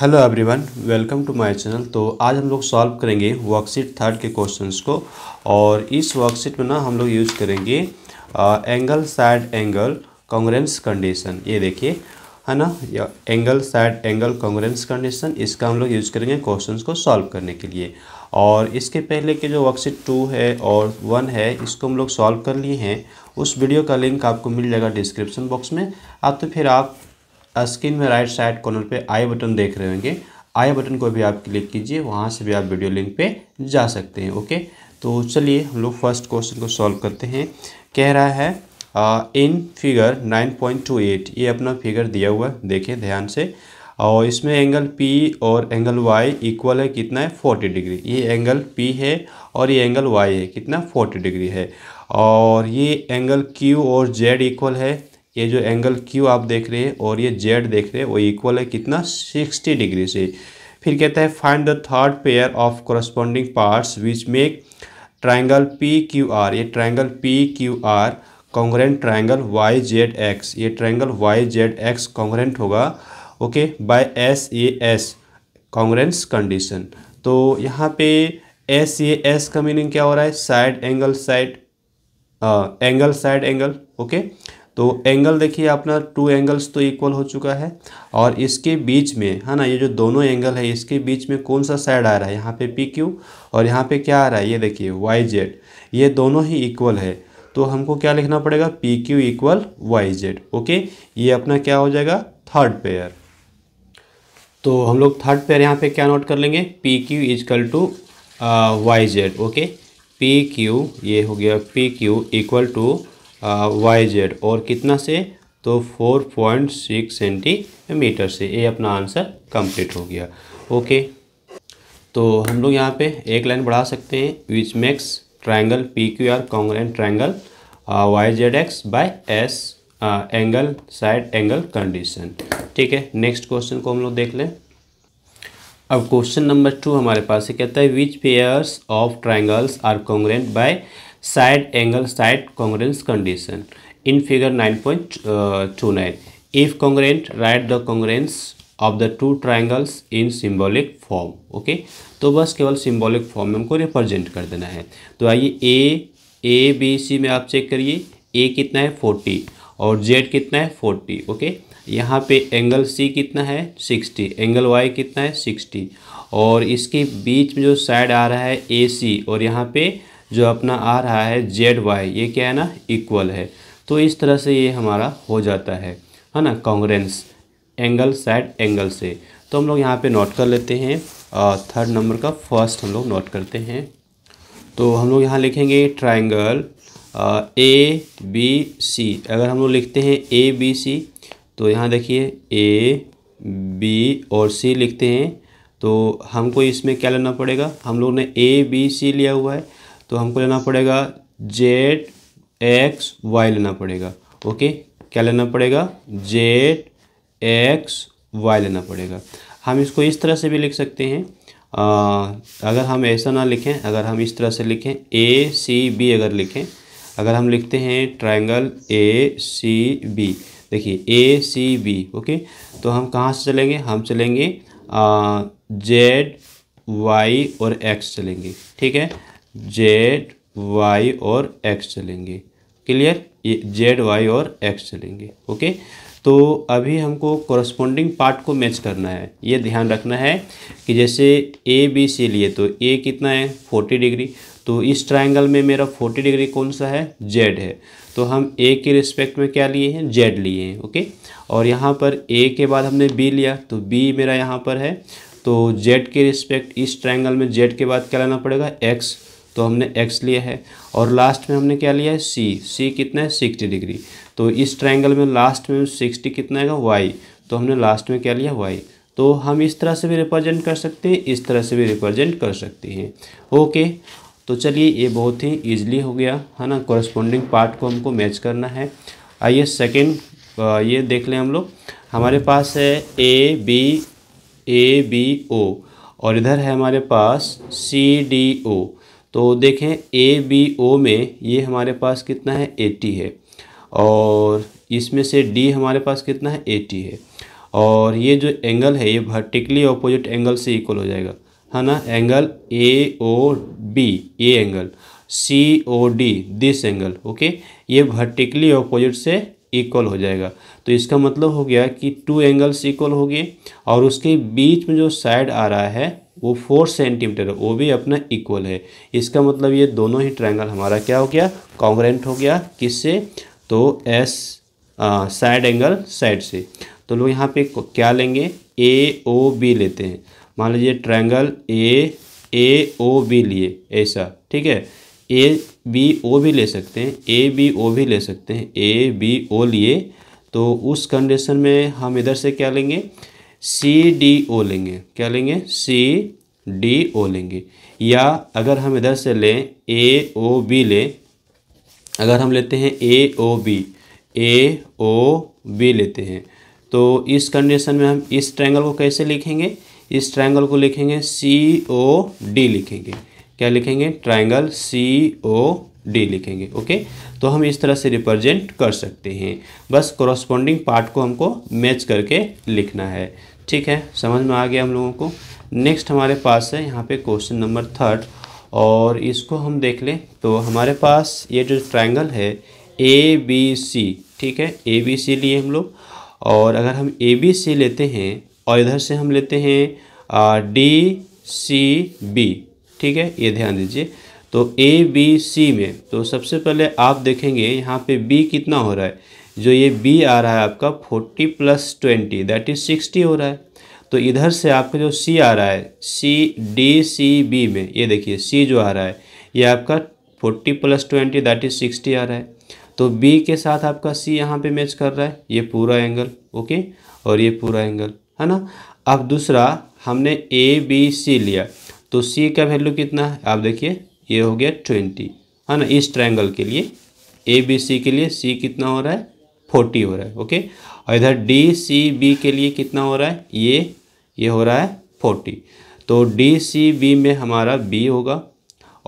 Hello everyone welcome to my channel तो आज हम लोग सॉल्व करेंगे वर्कशीट थर्ड के क्वेश्चंस को और इस वर्कशीट में ना हम लोग यूज़ करेंगे आ, angle side angle congruence condition ये देखिए है ना या angle side angle congruence condition इसका हम लोग यूज़ करेंगे क्वेश्चंस को सॉल्व करने के लिए और इसके पहले के जो वर्कशीट टू है और वन है इसको हम लोग सॉल्व कर लिए हैं उस वीडियो का लिंक आपको मिल जाएगा डिस्क्रिप्शन बॉक्स में आप तो फिर आप स्क्रीन में राइट साइड कॉर्नर पे आई बटन देख रहे होंगे आई बटन को भी आप क्लिक कीजिए वहाँ से भी आप वीडियो लिंक पे जा सकते हैं ओके तो चलिए हम लोग फर्स्ट क्वेश्चन को सॉल्व करते हैं कह रहा है आ, इन फिगर 9.28 ये अपना फिगर दिया हुआ देखें ध्यान से और इसमें एंगल P और एंगल Y इक्वल है कितना है फोर्टी डिग्री ये एंगल P है और ये एंगल Y है कितना फोर्टी डिग्री है और ये एंगल Q और Z इक्वल है ये जो एंगल क्यू आप देख रहे हैं और ये जेड देख रहे हैं वो इक्वल है कितना सिक्सटी डिग्री से फिर कहता है find the third pair of corresponding parts which make triangle P Q R ये triangle P Q R congruent triangle Y Z X ये triangle Y Z X congruent होगा okay by S A S congruence condition तो यहाँ पे S A S का meaning क्या हो रहा है side angle side angle side angle okay okay? तो एंगल देखिए अपना टू एंगल्स तो इक्वल हो चुका है और इसके बीच में है ना ये जो दोनों एंगल है इसके बीच में कौन सा साइड आ रहा है यहाँ पे पी क्यू और यहाँ पे क्या आ रहा है ये देखिए वाई जेड ये दोनों ही इक्वल है तो हमको क्या लिखना पड़ेगा P Q equal Y Z okay ये अपना क्या हो जाएगा थर्ड पेयर तो हम लोग थर्ड पेयर यहाँ पे क्या नोट कर लेंगे P Q equal to Y Z okay P Q ये हो गया P Q equal to Y Z और कितना से तो 4.6 सेंटीमीटर से ये अपना आंसर कंप्लीट हो गया ओके तो हम लोग यहाँ पे एक लाइन बढ़ा सकते हैं which makes triangle P Q R congruent triangle Y Z X by S angle side angle condition ठीक है नेक्स्ट क्वेश्चन को हम लोग देख लें अब क्वेश्चन नंबर टू हमारे पास है कहता है which pairs of triangles are congruent by side side angle congruence condition in figure nine point two nine if congruent write the congruence of the two triangles in symbolic form okay तो बस केवल symbolic form में हमको represent कर देना है तो आइए ए ए बी सी में आप चेक करिए ए कितना है फोर्टी और जेड कितना है फोर्टी ओके यहाँ पे एंगल सी कितना है सिक्सटी एंगल वाई कितना है सिक्सटी और इसके बीच में जो साइड आ रहा है ए सी और यहाँ पे जो अपना आ रहा है जेड वाई ये क्या है ना इक्वल है तो इस तरह से ये हमारा हो जाता है है ना कॉन्ग्रेंस एंगल साइड एंगल से तो हम लोग यहाँ पे नोट कर लेते हैं थर्ड नंबर का फर्स्ट हम लोग नोट करते हैं तो हम लोग यहाँ लिखेंगे ट्राइंगल ए बी सी अगर हम लोग लिखते हैं ए बी सी तो यहाँ देखिए ए बी और सी लिखते हैं तो हमको इसमें क्या लेना पड़ेगा हम लोग ने ए बी सी लिया हुआ है तो हमको लेना पड़ेगा जेड एक्स वाई लेना पड़ेगा ओके क्या लेना पड़ेगा जेड एक्स वाई लेना पड़ेगा हम इसको इस तरह से भी लिख सकते हैं आ, अगर हम ऐसा ना लिखें अगर हम इस तरह से लिखें ए सी बी अगर लिखें अगर हम लिखते हैं ट्रायंगल ए सी बी देखिए ए सी बी ओके तो हम कहाँ से चलेंगे हम चलेंगे जेड वाई और एक्स चलेंगे ठीक है जेड वाई और एक्स चलेंगे क्लियर ये जेड वाई और एक्स चलेंगे ओके तो अभी हमको कॉरस्पॉन्डिंग पार्ट को मैच करना है ये ध्यान रखना है कि जैसे ए बी सी लिए तो ए कितना है फोर्टी डिग्री तो इस ट्राइंगल में मेरा फोर्टी डिग्री कौन सा है जेड है तो हम ए के रिस्पेक्ट में क्या लिए हैं जेड लिए हैं ओके और यहाँ पर ए के बाद हमने बी लिया तो बी मेरा यहाँ पर है तो जेड के रिस्पेक्ट इस ट्राइंगल में जेड के बाद क्या लेना पड़ेगा एक्स तो हमने x लिया है और लास्ट में हमने क्या लिया है c c कितना है सिक्सटी डिग्री तो इस ट्राइंगल में लास्ट में सिक्सटी कितना आएगा y तो हमने लास्ट में क्या लिया y तो हम इस तरह से भी रिप्रेजेंट कर सकते हैं इस तरह से भी रिप्रेजेंट कर सकते हैं ओके तो चलिए ये बहुत ही ईजिली हो गया है ना कॉरस्पॉन्डिंग पार्ट को हमको मैच करना है आइए सेकेंड ये देख लें हम लोग हमारे पास है A B A B O और इधर है हमारे पास सी डी ओ तो देखें ए बी ओ में ये हमारे पास कितना है एटी है और इसमें से डी हमारे पास कितना है एटी है और ये जो एंगल है ये वर्टिकली ऑपोजिट एंगल से इक्वल हो जाएगा है ना angle A O B A angle C O D this angle okay ये वर्टिकली ऑपोजिट से इक्वल हो जाएगा तो इसका मतलब हो गया कि टू एंगल्स इक्वल हो गए और उसके बीच में जो साइड आ रहा है वो फोर सेंटीमीटर है वो भी अपना इक्वल है इसका मतलब ये दोनों ही ट्रायंगल हमारा क्या हो गया कॉन्ग्रेंट हो गया किससे तो एस साइड एंगल साइड से तो लोग यहाँ पे क्या लेंगे ए ओ बी लेते हैं मान लीजिए triangle A A O B लिए ऐसा ठीक है ए बी ओ भी ले सकते हैं ए बी ओ भी ले सकते हैं ए बी ओ लिए तो उस कंडीशन में हम इधर से क्या लेंगे सी डी ओ लेंगे क्या लेंगे सी डी ओ लेंगे या अगर हम इधर से लें ए ओ बी लें अगर हम लेते हैं ए ओ बी ए ओ बी लेते हैं तो इस कंडीशन में हम इस ट्रायंगल को कैसे लिखेंगे इस ट्रायंगल को लिखेंगे सी ओ डी लिखेंगे क्या लिखेंगे ट्रायंगल सी ओ डे लिखेंगे ओके तो हम इस तरह से रिप्रेजेंट कर सकते हैं बस कॉरस्पॉन्डिंग पार्ट को हमको मैच करके लिखना है ठीक है समझ में आ गया हम लोगों को नेक्स्ट हमारे पास है यहाँ पे क्वेश्चन नंबर थर्ड और इसको हम देख लें तो हमारे पास ये जो ट्रायंगल है ए बी सी ठीक है ए बी सी लिए हम लोग और अगर हम ए बी सी लेते हैं और इधर से हम लेते हैं डी सी बी ठीक है ये ध्यान दीजिए तो ए बी सी में तो सबसे पहले आप देखेंगे यहाँ पे बी कितना हो रहा है जो ये बी आ रहा है आपका forty plus twenty that is sixty हो रहा है तो इधर से आपका जो सी आ रहा है सी डी सी बी में ये देखिए सी जो आ रहा है ये आपका forty plus twenty that is sixty आ रहा है तो बी के साथ आपका सी यहाँ पे मैच कर रहा है ये पूरा एंगल ओके और ये पूरा एंगल है ना अब दूसरा हमने ए बी सी लिया तो सी का वैल्यू कितना है आप देखिए ये हो गया ट्वेंटी है ना इस ट्रायंगल के लिए ए बी सी के लिए सी कितना हो रहा है फोर्टी हो रहा है ओके और इधर डी सी बी के लिए कितना हो रहा है ये ये हो रहा है फोर्टी तो डी सी बी में हमारा बी होगा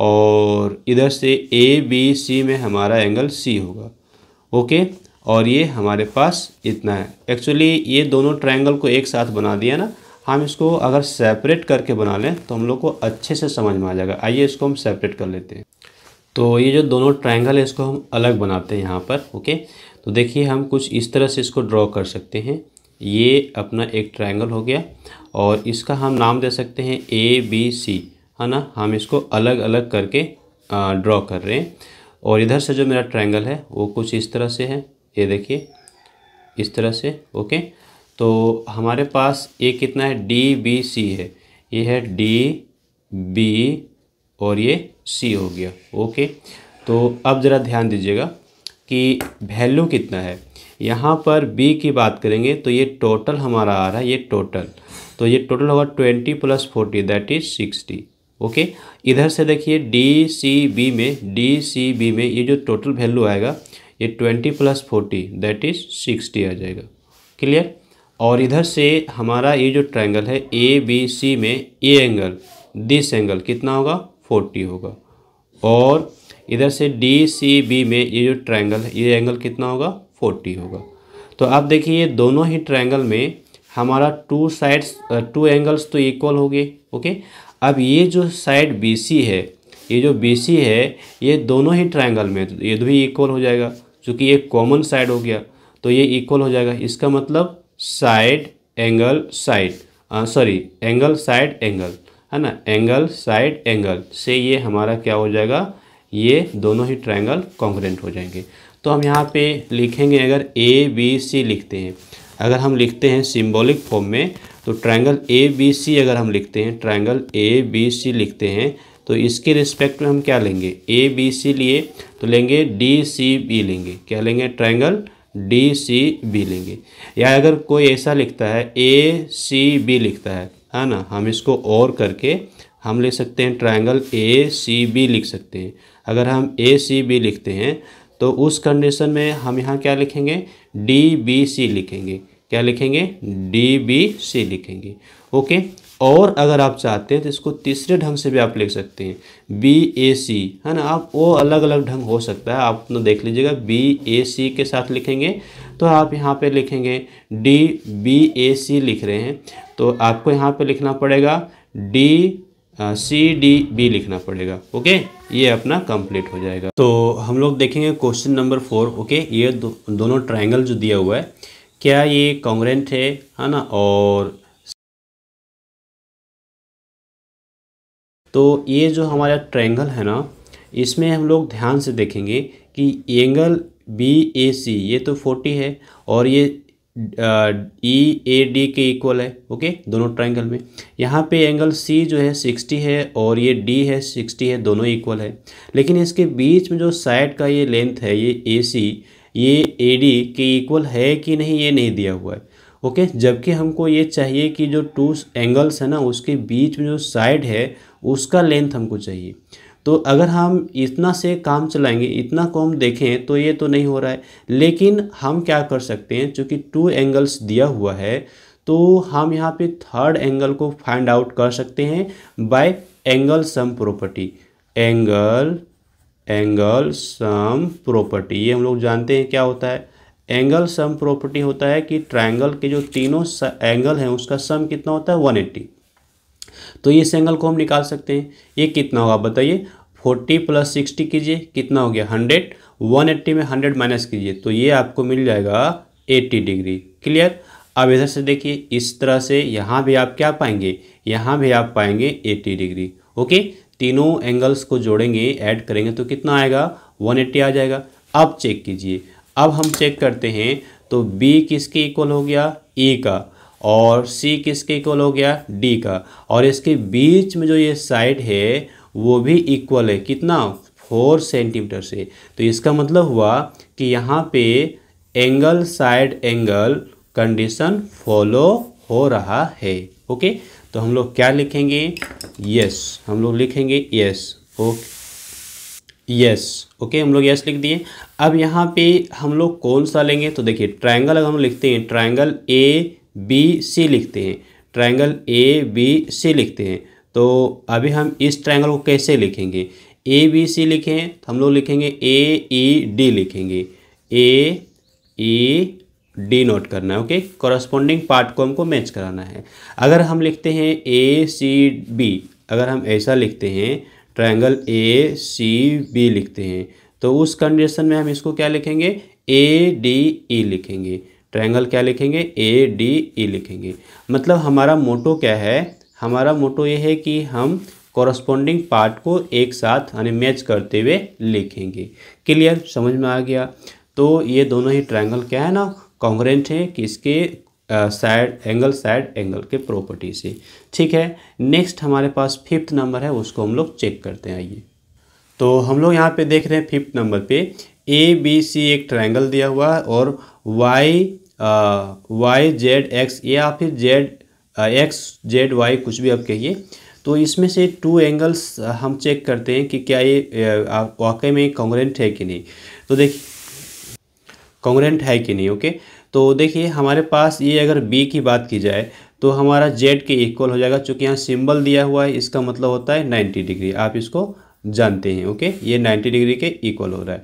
और इधर से ए बी सी में हमारा एंगल सी होगा ओके और ये हमारे पास इतना है एक्चुअली ये दोनों ट्रायंगल को एक साथ बना दिया ना हम इसको अगर सेपरेट करके बना लें तो हम लोग को अच्छे से समझ में आ जाएगा आइए इसको हम सेपरेट कर लेते हैं तो ये जो दोनों ट्रायंगल है इसको हम अलग बनाते हैं यहाँ पर ओके तो देखिए हम कुछ इस तरह से इसको ड्रॉ कर सकते हैं ये अपना एक ट्रायंगल हो गया और इसका हम नाम दे सकते हैं ए बी सी है ना हम इसको अलग अलग करके ड्रॉ कर रहे हैं और इधर से जो मेरा ट्रायंगल है वो कुछ इस तरह से है ये देखिए इस तरह से ओके तो हमारे पास ये कितना है डी बी सी है ये है डी बी और ये सी हो गया ओके तो अब ज़रा ध्यान दीजिएगा कि वैल्यू कितना है यहाँ पर बी की बात करेंगे तो ये टोटल हमारा आ रहा है ये टोटल तो ये टोटल होगा twenty plus forty that is sixty okay इधर से देखिए डी सी बी में डी सी बी में ये जो टोटल वैल्यू आएगा ये twenty plus forty that is sixty आ जाएगा क्लियर और इधर से हमारा ये जो ट्रायंगल है ए बी सी में ए एंगल दिस एंगल कितना होगा फोर्टी होगा और इधर से डी सी बी में ये जो ट्रायंगल है ये एंगल कितना होगा फोर्टी होगा तो आप देखिए ये दोनों ही ट्रायंगल में हमारा टू साइड्स टू एंगल्स तो इक्वल हो गए ओके अब ये जो साइड बी सी है ये जो बी सी है ये दोनों ही ट्रायंगल में तो ये भी इक्वल हो जाएगा क्योंकि ये कॉमन साइड हो गया तो ये इक्वल हो जाएगा इसका मतलब side angle side sorry angle side angle है ना एंगल साइड एंगल से ये हमारा क्या हो जाएगा ये दोनों ही ट्राइंगल कॉन्ग्रेंट हो जाएंगे तो हम यहाँ पे लिखेंगे अगर ए बी सी लिखते हैं अगर हम लिखते हैं सिम्बोलिक फॉर्म में तो ट्राइंगल ए बी सी अगर हम लिखते हैं ट्राइंगल ए बी सी लिखते हैं तो इसके रिस्पेक्ट में हम क्या लेंगे ए बी सी लिए तो लेंगे डी सी बी लेंगे क्या लेंगे ट्राइंगल डी सी बी लेंगे या अगर कोई ऐसा लिखता है ए सी बी लिखता है है ना हम इसको और करके हम ले सकते हैं ट्रायंगल ए सी बी लिख सकते हैं अगर हम ए सी बी लिखते हैं तो उस कंडीशन में हम यहाँ क्या लिखेंगे डी बी सी लिखेंगे क्या लिखेंगे डी बी सी लिखेंगे ओके और अगर आप चाहते हैं तो इसको तीसरे ढंग से भी आप लिख सकते हैं बी ए सी है ना आप वो अलग अलग ढंग हो सकता है आप अपना देख लीजिएगा बी ए सी के साथ लिखेंगे तो आप यहाँ पे लिखेंगे डी बी ए सी लिख रहे हैं तो आपको यहाँ पे लिखना पड़ेगा डी सी डी बी लिखना पड़ेगा ओके ये अपना कंप्लीट हो जाएगा तो हम लोग देखेंगे क्वेश्चन नंबर फोर ओके ये दो, दोनों ट्राइंगल जो दिया हुआ है क्या ये कॉन्ग्रेंट है है ना और तो ये जो हमारा ट्रायंगल है ना इसमें हम लोग ध्यान से देखेंगे कि एंगल बी ए सी ये तो फोर्टी है और ये ई ए डी के इक्वल है ओके दोनों ट्रायंगल में यहाँ पे एंगल सी जो है सिक्सटी है और ये डी है सिक्सटी है दोनों इक्वल है लेकिन इसके बीच में जो साइड का ये लेंथ है ये ए सी ये ए डी के इक्वल है कि नहीं ये नहीं दिया हुआ है ओके जबकि हमको ये चाहिए कि जो टू एंगल्स है ना उसके बीच में जो साइड है उसका लेंथ हमको चाहिए तो अगर हम इतना से काम चलाएंगे इतना को हम देखें तो ये तो नहीं हो रहा है लेकिन हम क्या कर सकते हैं चूँकि टू एंगल्स दिया हुआ है तो हम यहाँ पे थर्ड एंगल को फाइंड आउट कर सकते हैं by angle sum property angle angle sum property ये हम लोग जानते हैं क्या होता है एंगल सम प्रॉपर्टी होता है कि ट्राइंगल के जो तीनों एंगल हैं उसका सम कितना होता है 180 तो ये इस एंगल को हम निकाल सकते हैं ये कितना होगा बताइए फोर्टी प्लस सिक्सटी कीजिए कितना हो गया हंड्रेड वन एट्टी में हंड्रेड माइनस कीजिए तो ये आपको मिल जाएगा एट्टी डिग्री क्लियर अब इधर से देखिए इस तरह से यहाँ भी आप क्या पाएंगे यहाँ भी आप पाएंगे एट्टी डिग्री ओके तीनों एंगल्स को जोड़ेंगे ऐड करेंगे तो कितना आएगा वन एट्टी आ जाएगा अब चेक कीजिए अब हम चेक करते हैं तो बी किसके इक्वल हो गया ए का और सी किसके इक्वल हो गया डी का और इसके बीच में जो ये साइड है वो भी इक्वल है कितना फोर सेंटीमीटर से तो इसका मतलब हुआ कि यहाँ पे angle side angle condition follow हो रहा है ओके तो हम लोग क्या लिखेंगे यस हम लोग लिखेंगे यस ओके यस ओके हम लोग यस लिख दिए अब यहाँ पे हम लोग कौन सा लेंगे तो देखिए ट्रायंगल अगर हम लिखते हैं ट्रायंगल ए बी सी लिखते हैं ट्राइंगल ए बी सी लिखते हैं तो अभी हम इस ट्राइंगल को कैसे लिखेंगे ए बी सी लिखें तो हम लोग लिखेंगे ए ई डी लिखेंगे ए ई डी नोट करना है ओके कॉरस्पॉन्डिंग पार्ट को हमको मैच कराना है अगर हम लिखते हैं ए सी बी अगर हम ऐसा लिखते हैं ट्राइंगल ए सी बी लिखते हैं तो उस कंडीशन में हम इसको क्या लिखेंगे ए डी ई लिखेंगे ट्रायंगल क्या लिखेंगे ए डी ई लिखेंगे मतलब हमारा मोटो क्या है हमारा मोटो ये है कि हम कॉरस्पॉन्डिंग पार्ट को एक साथ यानी मैच करते हुए लिखेंगे क्लियर समझ में आ गया तो ये दोनों ही ट्रायंगल क्या है ना कॉन्ग्रेंट है कि इसके साइड एंगल साइड एंगल के प्रॉपर्टी से ठीक है नेक्स्ट हमारे पास फिफ्थ नंबर है उसको हम लोग चेक करते हैं आइए तो हम लोग यहाँ पे देख रहे हैं फिफ्थ नंबर पे ए बी सी एक ट्रायंगल दिया हुआ है और वाई वाई जेड एक्स या फिर जेड एक्स जेड वाई कुछ भी आप कहिए तो इसमें से टू एंगल्स uh, हम चेक करते हैं कि क्या ये uh, वाकई में कॉन्ग्रेंट है कि नहीं तो देखिए कॉन्ग्रेंट है कि नहीं ओके तो देखिए हमारे पास ये अगर बी की बात की जाए तो हमारा जेड के इक्वल हो जाएगा चूँकि यहाँ सिंबल दिया हुआ है इसका मतलब होता है नाइन्टी डिग्री आप इसको जानते हैं ओके ये नाइन्टी डिग्री के इक्वल हो रहा है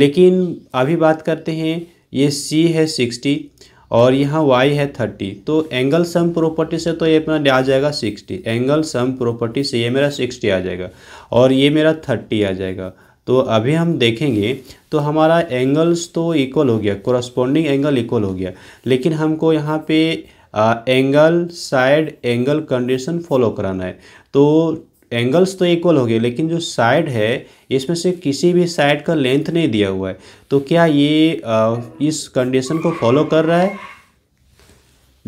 लेकिन अभी बात करते हैं ये सी है सिक्सटी और यहाँ वाई है थर्टी तो एंगल सम प्रॉपर्टी से तो ये अपना आ जाएगा सिक्सटी एंगल सम प्रॉपर्टी से ये मेरा सिक्सटी आ जाएगा और ये मेरा थर्टी आ जाएगा तो अभी हम देखेंगे तो हमारा एंगल्स तो इक्वल हो गया कॉरस्पॉन्डिंग एंगल इक्वल हो गया लेकिन हमको यहाँ पे angle side angle condition follow कराना है तो एंगल्स तो इक्वल हो गए लेकिन जो साइड है इसमें से किसी भी साइड का लेंथ नहीं दिया हुआ है तो क्या ये आ, इस कंडीशन को फॉलो कर रहा है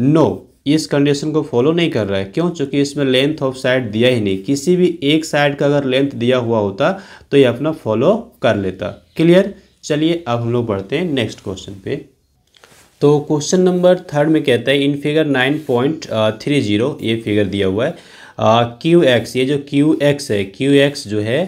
नो no, इस कंडीशन को फॉलो नहीं कर रहा है क्यों चूँकि इसमें लेंथ ऑफ साइड दिया ही नहीं किसी भी एक साइड का अगर लेंथ दिया हुआ होता तो ये अपना फॉलो कर लेता क्लियर चलिए अब हम लोग बढ़ते हैं नेक्स्ट क्वेश्चन पे तो क्वेश्चन नंबर थर्ड में कहता है in figure nine point three zero ये फिगर दिया हुआ है क्यू एक्स ये जो क्यू एक्स है क्यू एक्स जो है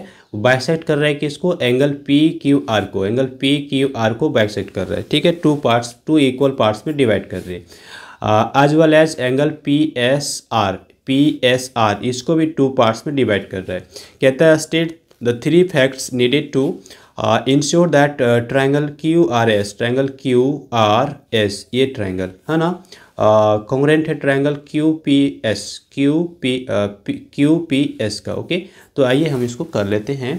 बाइसेक्ट कर रहा है कि इसको एंगल पी क्यू आर को एंगल पी क्यू आर को बाइसेक्ट कर रहा है ठीक है two parts two equal parts में डिवाइड कर रहे हैं as well as angle P S R P S R इसको भी टू पार्ट्स में डिवाइड कर रहा है कहता है state the three facts needed to ensure that triangle Q R S triangle Q R S ये ट्राइंगल है ना कॉन्ग्रेंट है triangle Q P S Q P Q P S का ओके तो आइए हम इसको कर लेते हैं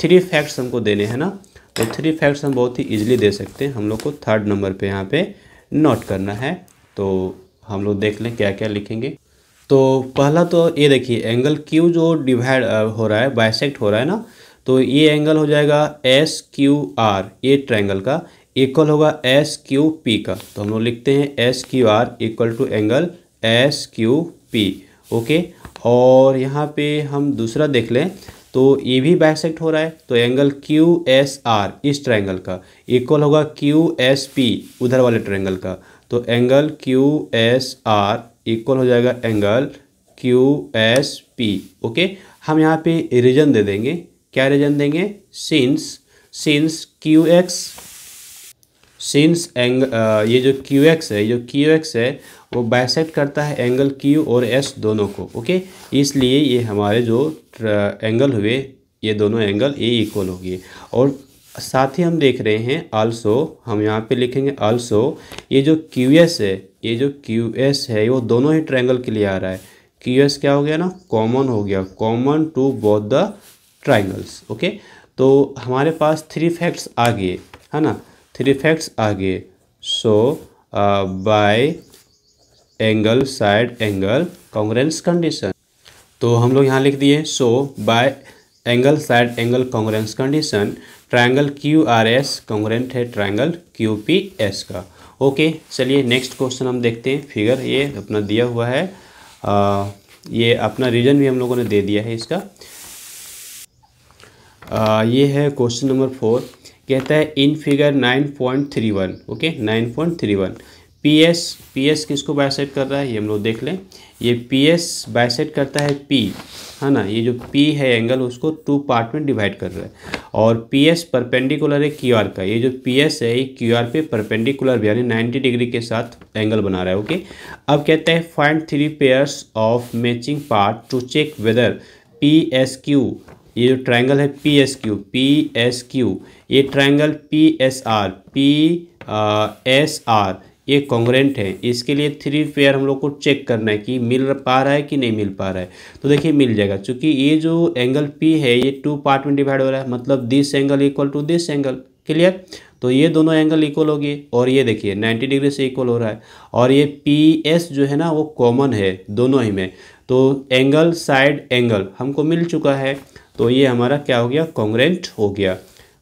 थ्री फैक्ट्स हमको देने हैं ना तो थ्री फैक्ट्स हम बहुत ही इजीली दे सकते हैं हम लोग को थर्ड नंबर पे यहाँ पे नोट करना है तो हम लोग देख लें क्या क्या लिखेंगे तो पहला तो ये देखिए एंगल क्यू जो डिवाइड हो रहा है बाइसेक्ट हो रहा है ना तो ये एंगल हो जाएगा एस क्यू आर ये ट्रायंगल का इक्वल होगा एस क्यू पी का तो हम लोग लिखते हैं S Q R equal to angle S Q P okay और यहाँ पे हम दूसरा देख लें तो ये भी बाइसेक्ट हो रहा है तो एंगल क्यू एस आर इस ट्रायंगल का इक्वल होगा क्यू एस पी उधर वाले ट्रायंगल का तो angle Q S R equal हो जाएगा angle Q S P okay हम यहाँ पे रीजन दे देंगे क्या रीजन देंगे since since Q X since angle uh, ये जो क्यू एक्स है जो क्यू एक्स है वो बाइसेक्ट करता है एंगल क्यू और एस दोनों को ओके इसलिए ये हमारे जो एंगल uh, हुए ये दोनों एंगल ए इक्वल हो गए और साथ ही हम देख रहे हैं आल्सो हम यहाँ पे लिखेंगे आल्सो ये जो क्यू एस है ये जो क्यू एस है वो दोनों ही ट्रायंगल के लिए आ रहा है क्यू एस क्या हो गया ना कॉमन हो गया common to both the triangles okay तो हमारे पास थ्री फैक्ट्स आ गए है ना थ्री फैक्ट्स आगे so by angle side angle congruence condition तो हम लोग यहाँ लिख दिए so by angle side angle congruence condition triangle Q R S congruent है ट्राइंगल क्यू पी एस का ओके चलिए नेक्स्ट क्वेश्चन हम देखते हैं फिगर ये अपना दिया हुआ है आ, uh, ये अपना रीजन भी हम लोगों ने दे दिया है इसका आ, uh, ये है क्वेश्चन नंबर फोर कहता है in figure nine point three one okay nine point three one P S P S किस को बायसेट कर रहा है ये हम लोग देख लें ये पी एस बायसेट करता है पी है ना ये जो पी है एंगल उसको टू पार्ट में डिवाइड कर रहा है और पी एस परपेंडिकुलर है क्यू आर का ये जो पी एस है ये क्यू आर पे परपेंडिकुलर भी यानी नाइन्टी डिग्री के साथ एंगल बना रहा है ओके अब कहते हैं find three pairs of matching part to check whether P S Q ये जो ट्रायंगल है P S Q P S Q ये triangle P S R P S R ये कॉन्ग्रेंट है इसके लिए थ्री पेयर हम लोग को चेक करना है कि मिल पा रहा है कि नहीं मिल पा रहा है तो देखिए मिल जाएगा क्योंकि ये जो एंगल पी है ये टू पार्ट में डिवाइड हो रहा है मतलब this angle equal to this angle clear तो ये दोनों एंगल इक्वल हो गए और ये देखिए 90 डिग्री से इक्वल हो रहा है और ये पी एस जो है ना वो कॉमन है दोनों ही में तो एंगल साइड एंगल हमको मिल चुका है तो ये हमारा क्या हो गया कॉन्ग्रेंट हो गया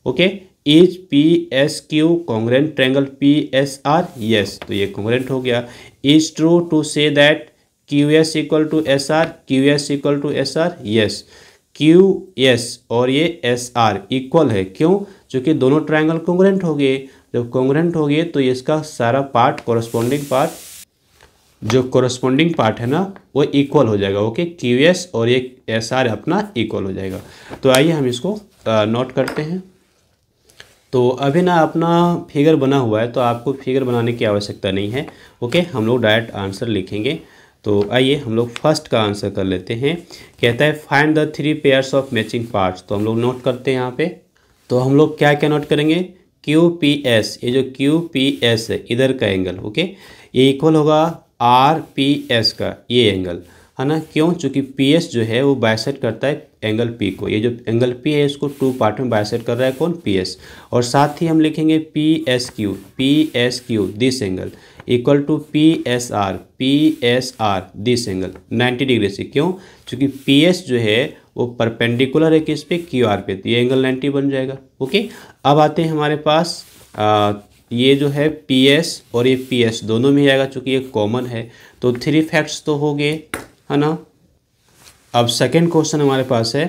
okay is P S Q congruent triangle P S R yes तो ये कॉन्ग्रेंट हो गया is true to say that Q S equal to S R Q S equal to S R yes Q S और ये S R equal है क्यों क्योंकि दोनों ट्राइंगल कॉन्ग्रेंट हो गए जब कॉन्ग्रेंट हो गए तो इसका सारा पार्ट कॉरस्पॉन्डिंग पार्ट जो कॉरस्पॉन्डिंग पार्ट है ना वो इक्वल हो जाएगा ओके क्यू एस और एक एस आर अपना इक्वल हो जाएगा तो आइए हम इसको नोट करते हैं तो अभी ना अपना फिगर बना हुआ है तो आपको फिगर बनाने की आवश्यकता नहीं है ओके हम लोग डायरेक्ट आंसर लिखेंगे तो आइए हम लोग फर्स्ट का आंसर कर लेते हैं कहता है find the three pairs of matching parts तो हम लोग नोट करते हैं यहाँ पे तो हम लोग क्या क्या नोट करेंगे क्यू पी एस ये जो क्यू पी एस है इधर का एंगल ओके ये इक्वल होगा आर पी एस का ये एंगल है ना क्यों चूँकि पी एस जो है वो बायसेट करता है एंगल पी को ये जो एंगल पी है इसको टू पार्ट में बायसेट कर रहा है कौन पी एस और साथ ही हम लिखेंगे P S Q P S Q this angle equal to P S R P S R this angle ninety degree से क्यों चूँकि पी एस जो है वो परपेंडिकुलर है किस पे क्यू आर पे तो ये एंगल नाइन्टी बन जाएगा ओके अब आते हैं हमारे पास ये जो है पी एस और ये पी एस दोनों में ही आएगा चूँकि ये कॉमन है तो थ्री फैक्ट्स तो हो गए है ना अब सेकेंड क्वेश्चन हमारे पास है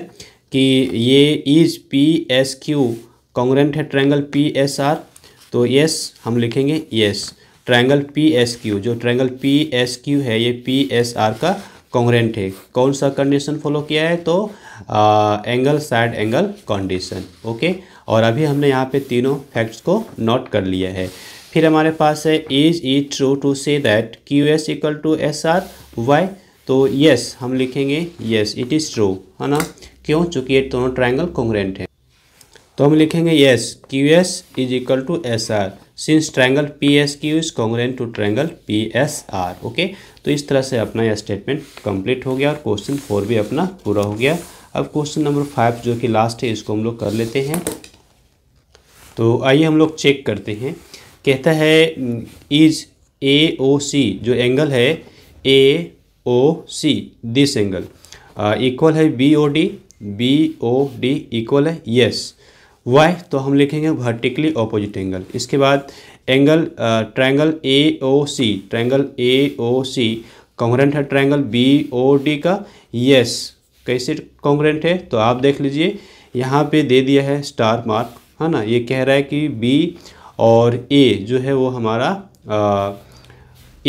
कि ये is P S Q congruent है ट्रैंगल पी एस आर तो यस हम लिखेंगे yes triangle P S Q जो ट्रैंगल पी एस क्यू है ये पी एस आर का कॉन्ग्रेंट है कौन सा कंडीशन फॉलो किया है तो angle side angle condition okay और अभी हमने यहाँ पे तीनों फैक्ट्स को नोट कर लिया है फिर हमारे पास है is it true to say that Q S equal to S R why तो यस हम लिखेंगे यस इट इज़ ट्रू है ना क्यों चूँकि ये दोनों ट्राइंगल कॉन्ग्रेंट है तो हम लिखेंगे yes Q S is equal to S R since triangle P S Q is congruent to triangle P S R okay तो इस तरह से अपना यह स्टेटमेंट कम्प्लीट हो गया और क्वेश्चन फोर भी अपना पूरा हो गया अब क्वेश्चन नंबर फाइव जो कि लास्ट है इसको हम लोग कर लेते हैं तो आइए हम लोग चेक करते हैं कहता है इज ए ओ सी जो एंगल है A O C this angle equal है B O D B O D equal है यस वाई तो हम लिखेंगे वर्टिकली ऑपोजिट एंगल इसके बाद angle triangle A O C triangle A O C congruent है ट्रायंगल बी ओ डी का yes कैसे कॉन्ग्रेंट है तो आप देख लीजिए यहाँ पे दे दिया है स्टार मार्क है ना ये कह रहा है कि बी और ए जो है वो हमारा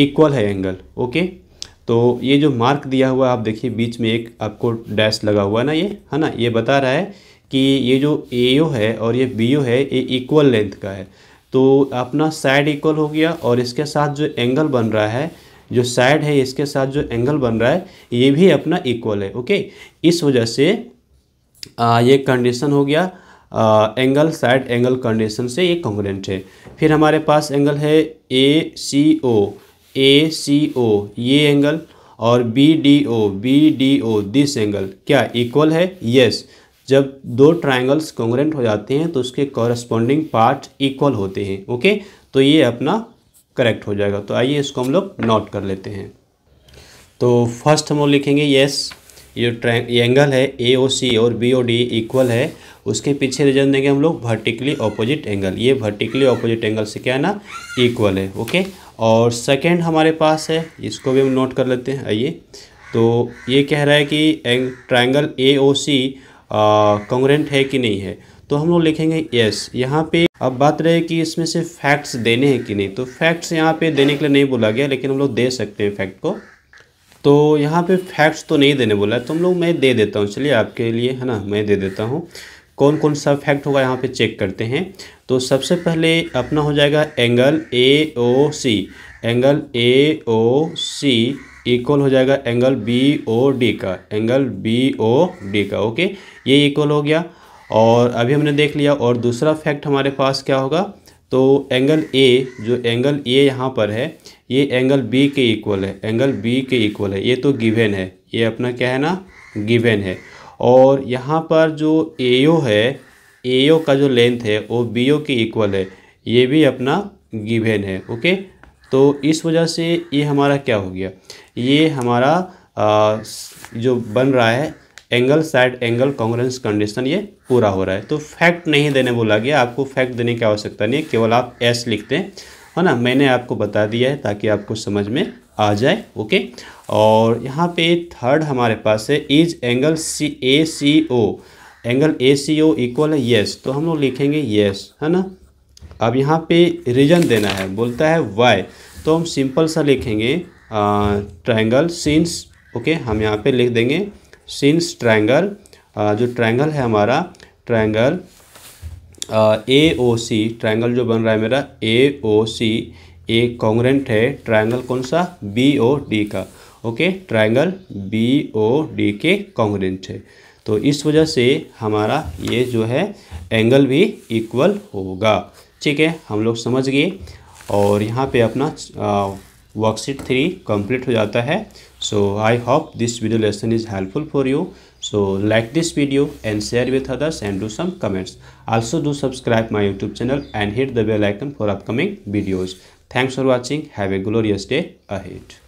इक्वल है एंगल ओके तो ये जो मार्क दिया हुआ आप देखिए बीच में एक आपको डैश लगा हुआ है ना ये है ना ये बता रहा है कि ये जो ए है और ये बी है ये इक्वल लेंथ का है तो अपना साइड इक्वल हो गया और इसके साथ जो एंगल बन रहा है जो साइड है इसके साथ जो एंगल बन रहा है ये भी अपना इक्वल है ओके इस वजह से आ, ये कंडीशन हो गया एंगल साइड एंगल कंडीशन से ये कॉन्ग्रेंट है फिर हमारे पास एंगल है ए सी ओ ए सी ओ ये एंगल और B D O B D O this angle क्या इक्वल है यस yes. जब दो ट्राइंगल्स कॉन्ग्रेंट हो जाते हैं तो उसके कॉरस्पॉन्डिंग पार्ट इक्वल होते हैं ओके तो ये अपना करेक्ट हो जाएगा तो आइए इसको हम लोग नोट कर लेते हैं तो फर्स्ट हम लोग लिखेंगे यस yes. ये ट्रै एंगल है ए ओ सी और बी ओ डी इक्वल है उसके पीछे रीजन देंगे हम लोग वर्टिकली ऑपोजिट एंगल ये वर्टिकली ऑपोजिट एंगल से क्या है ना इक्वल है ओके और सेकेंड हमारे पास है इसको भी हम नोट कर लेते हैं आइए तो ये कह रहा है कि triangle A O C congruent है कि नहीं है तो हम लोग लिखेंगे यस यहाँ पे अब बात रहे कि इसमें से फैक्ट्स देने हैं कि नहीं तो फैक्ट्स यहाँ पे देने के लिए नहीं बोला गया लेकिन हम लोग दे सकते हैं फैक्ट को तो यहाँ पे फैक्ट्स तो नहीं देने बोला है तो हम लोग मैं दे देता हूँ चलिए आपके लिए है ना मैं दे देता हूँ कौन कौन सा फैक्ट होगा यहाँ पे चेक करते हैं तो सबसे पहले अपना हो जाएगा angle A O C angle A O C equal हो जाएगा एंगल बी ओ डी का एंगल बी ओ डी का ओके ये इक्वल हो गया और अभी हमने देख लिया और दूसरा फैक्ट हमारे पास क्या होगा तो एंगल ए जो एंगल ए यहाँ पर है ये एंगल बी के इक्वल है एंगल बी के इक्वल है ये तो गिवेन है ये अपना क्या है ना गिवेन है और यहाँ पर जो ए है ए का जो लेंथ है वो बी के इक्वल है ये भी अपना गिवेन है ओके तो इस वजह से ये हमारा क्या हो गया ये हमारा आ, जो बन रहा है angle side angle congruence condition ये पूरा हो रहा है तो फैक्ट नहीं देने बोला गया आपको फैक्ट देने की आवश्यकता नहीं है केवल आप एस लिखते हैं है ना मैंने आपको बता दिया है ताकि आपको समझ में आ जाए ओके और यहाँ पे थर्ड हमारे पास है is angle C A C O angle A C O equal है येस तो हम लोग लिखेंगे येस है ना अब यहाँ पे रीजन देना है बोलता है वाई तो हम सिंपल सा लिखेंगे ट्राइंगल सिंस ओके हम यहाँ पे लिख देंगे सिंस ट्राइंगल जो ट्राइंगल है हमारा triangle A O C triangle जो बन रहा है मेरा ए ओ सी एक कॉन्ग्रेंट है ट्राइंगल कौन सा बी ओ डी का okay triangle B O D के कॉन्ग्रेंट है तो इस वजह से हमारा ये जो है एंगल भी इक्वल होगा ठीक है हम लोग समझ गए और यहाँ पे अपना वर्कशीट थ्री कंप्लीट हो जाता है so I hope this video lesson is helpful for you so like this video and share with others and do some comments also do subscribe my youtube channel and hit the bell icon for upcoming videos thanks for watching have a glorious day ahead